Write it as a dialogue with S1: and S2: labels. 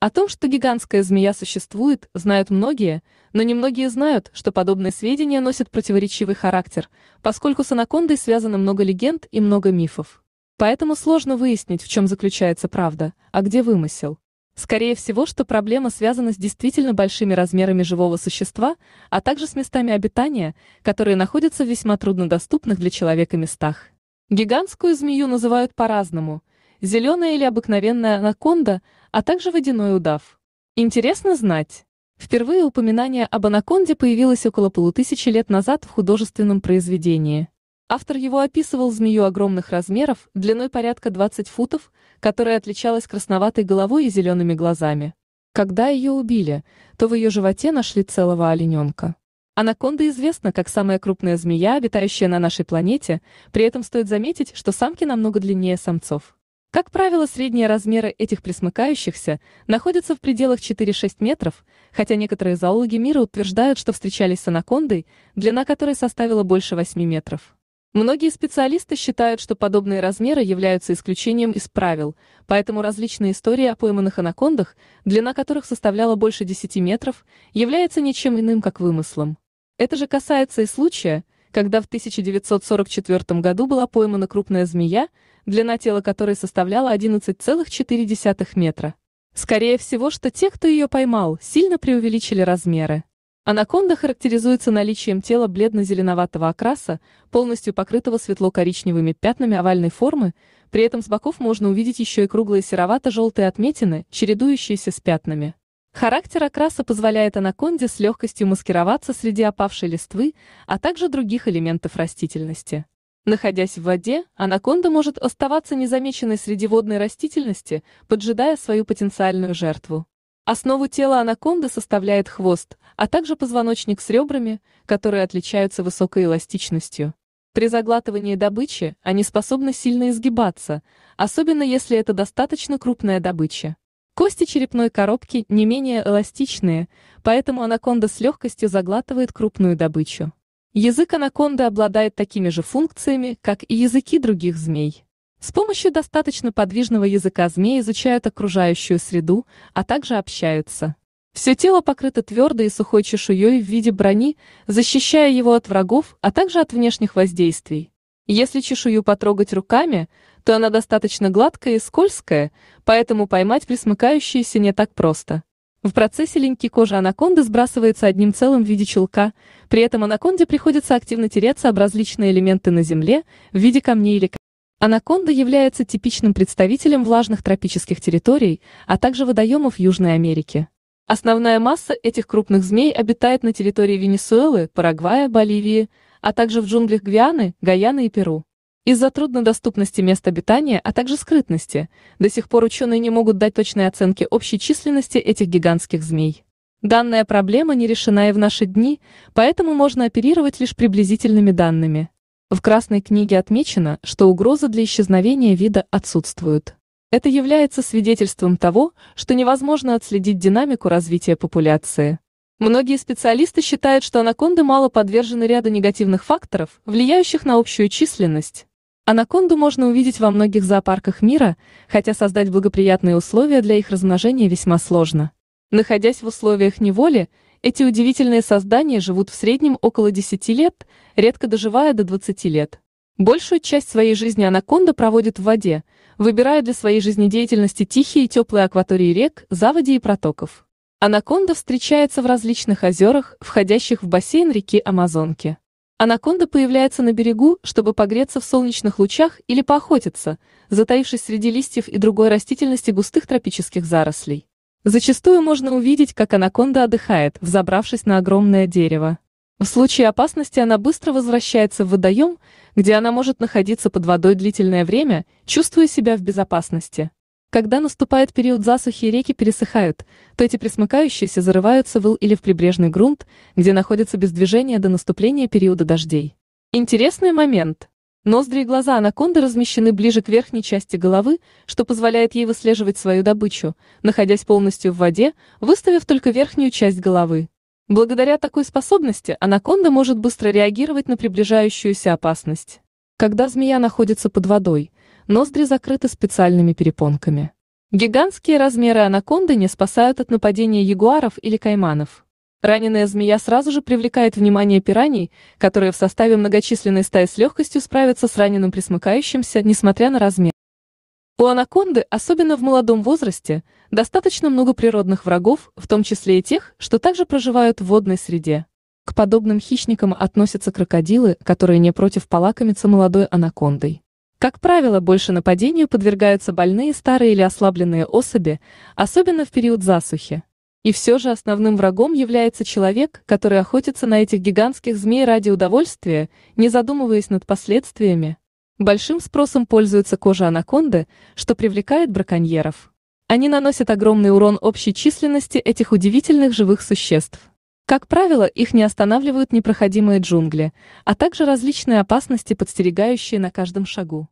S1: О том, что гигантская змея существует, знают многие, но немногие знают, что подобные сведения носят противоречивый характер, поскольку с анакондой связано много легенд и много мифов. Поэтому сложно выяснить, в чем заключается правда, а где вымысел. Скорее всего, что проблема связана с действительно большими размерами живого существа, а также с местами обитания, которые находятся в весьма труднодоступных для человека местах. Гигантскую змею называют по-разному. Зеленая или обыкновенная анаконда – а также водяной удав. Интересно знать. Впервые упоминание об анаконде появилось около полутысячи лет назад в художественном произведении. Автор его описывал змею огромных размеров, длиной порядка 20 футов, которая отличалась красноватой головой и зелеными глазами. Когда ее убили, то в ее животе нашли целого олененка. Анаконда известна как самая крупная змея, обитающая на нашей планете, при этом стоит заметить, что самки намного длиннее самцов. Как правило, средние размеры этих пресмыкающихся находятся в пределах 4-6 метров, хотя некоторые зоологи мира утверждают, что встречались с анакондой, длина которой составила больше 8 метров. Многие специалисты считают, что подобные размеры являются исключением из правил, поэтому различные истории о пойманных анакондах, длина которых составляла больше 10 метров, являются ничем иным, как вымыслом. Это же касается и случая, когда в 1944 году была поймана крупная змея, длина тела которой составляла 11,4 метра. Скорее всего, что те, кто ее поймал, сильно преувеличили размеры. Анаконда характеризуется наличием тела бледно-зеленоватого окраса, полностью покрытого светло-коричневыми пятнами овальной формы, при этом с боков можно увидеть еще и круглые серовато-желтые отметины, чередующиеся с пятнами. Характер окраса позволяет анаконде с легкостью маскироваться среди опавшей листвы, а также других элементов растительности. Находясь в воде, анаконда может оставаться незамеченной среди водной растительности, поджидая свою потенциальную жертву. Основу тела анаконды составляет хвост, а также позвоночник с ребрами, которые отличаются высокой эластичностью. При заглатывании добычи они способны сильно изгибаться, особенно если это достаточно крупная добыча. Кости черепной коробки не менее эластичные, поэтому анаконда с легкостью заглатывает крупную добычу. Язык анаконды обладает такими же функциями, как и языки других змей. С помощью достаточно подвижного языка змеи изучают окружающую среду, а также общаются. Все тело покрыто твердой и сухой чешуей в виде брони, защищая его от врагов, а также от внешних воздействий. Если чешую потрогать руками, то она достаточно гладкая и скользкая, поэтому поймать присмыкающиеся не так просто. В процессе линьки кожи анаконды сбрасывается одним целым в виде чулка, при этом анаконде приходится активно тереться об различные элементы на земле в виде камней или камней. Анаконда является типичным представителем влажных тропических территорий, а также водоемов Южной Америки. Основная масса этих крупных змей обитает на территории Венесуэлы, Парагвая, Боливии, а также в джунглях Гвианы, Гаяны и Перу. Из-за труднодоступности мест обитания, а также скрытности, до сих пор ученые не могут дать точной оценки общей численности этих гигантских змей. Данная проблема не решена и в наши дни, поэтому можно оперировать лишь приблизительными данными. В Красной книге отмечено, что угроза для исчезновения вида отсутствует. Это является свидетельством того, что невозможно отследить динамику развития популяции. Многие специалисты считают, что анаконды мало подвержены ряду негативных факторов, влияющих на общую численность. Анаконду можно увидеть во многих зоопарках мира, хотя создать благоприятные условия для их размножения весьма сложно. Находясь в условиях неволи, эти удивительные создания живут в среднем около 10 лет, редко доживая до 20 лет. Большую часть своей жизни анаконда проводит в воде, выбирая для своей жизнедеятельности тихие и теплые акватории рек, заводи и протоков. Анаконда встречается в различных озерах, входящих в бассейн реки Амазонки. Анаконда появляется на берегу, чтобы погреться в солнечных лучах или поохотиться, затаившись среди листьев и другой растительности густых тропических зарослей. Зачастую можно увидеть, как анаконда отдыхает, взобравшись на огромное дерево. В случае опасности она быстро возвращается в водоем, где она может находиться под водой длительное время, чувствуя себя в безопасности. Когда наступает период засухи и реки пересыхают, то эти пресмыкающиеся зарываются в ил или в прибрежный грунт, где находятся без движения до наступления периода дождей. Интересный момент. Ноздри и глаза анаконды размещены ближе к верхней части головы, что позволяет ей выслеживать свою добычу, находясь полностью в воде, выставив только верхнюю часть головы. Благодаря такой способности анаконда может быстро реагировать на приближающуюся опасность. Когда змея находится под водой – ноздри закрыты специальными перепонками. Гигантские размеры анаконды не спасают от нападения ягуаров или кайманов. Раненая змея сразу же привлекает внимание пираний, которые в составе многочисленной стаи с легкостью справятся с раненым присмыкающимся, несмотря на размер. У анаконды, особенно в молодом возрасте, достаточно много природных врагов, в том числе и тех, что также проживают в водной среде. К подобным хищникам относятся крокодилы, которые не против полакомиться молодой анакондой. Как правило, больше нападению подвергаются больные старые или ослабленные особи, особенно в период засухи. И все же основным врагом является человек, который охотится на этих гигантских змей ради удовольствия, не задумываясь над последствиями. Большим спросом пользуется кожа анаконды, что привлекает браконьеров. Они наносят огромный урон общей численности этих удивительных живых существ. Как правило, их не останавливают непроходимые джунгли, а также различные опасности, подстерегающие на каждом шагу.